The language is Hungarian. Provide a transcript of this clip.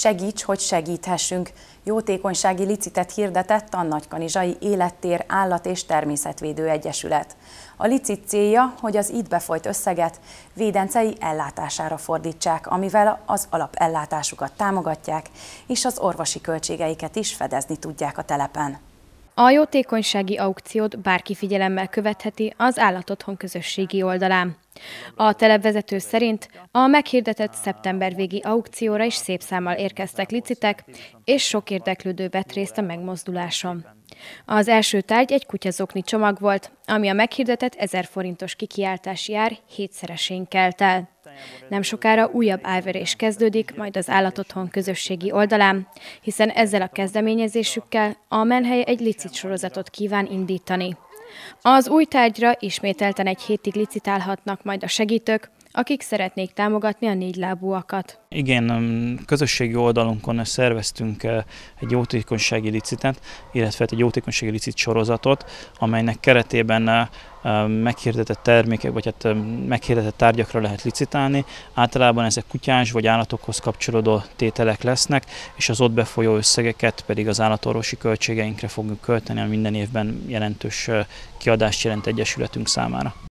Segíts, hogy segíthessünk. Jótékonysági licitet hirdetett a Nagykanizsai Élettér Állat és Természetvédő Egyesület. A licit célja, hogy az itt befolyt összeget védencei ellátására fordítsák, amivel az alapellátásukat támogatják, és az orvosi költségeiket is fedezni tudják a telepen. A jótékonysági aukciót bárki figyelemmel követheti az Állatotthon közösségi oldalán. A televezető szerint a meghirdetett szeptember végi aukcióra is szép számmal érkeztek licitek, és sok érdeklődő vett részt a megmozduláson. Az első tárgy egy kutyazokni csomag volt, ami a meghirdetett 1000 forintos kikiáltási ár hétszeresén kelt el. Nem sokára újabb álverés kezdődik, majd az állatotthon közösségi oldalán, hiszen ezzel a kezdeményezésükkel a menhely egy licit sorozatot kíván indítani. Az új tárgyra ismételten egy hétig licitálhatnak majd a segítők, akik szeretnék támogatni a négylábúakat. Igen, um, közösségi oldalunkon szerveztünk uh, egy jótékonysági licitet, illetve egy jótékonysági licit sorozatot, amelynek keretében uh, meghirdetett termékek, vagy hát meghirdetett tárgyakra lehet licitálni. Általában ezek kutyás vagy állatokhoz kapcsolódó tételek lesznek, és az ott befolyó összegeket pedig az állatorvosi költségeinkre fogjuk költeni, ami minden évben jelentős kiadást jelent egyesületünk számára.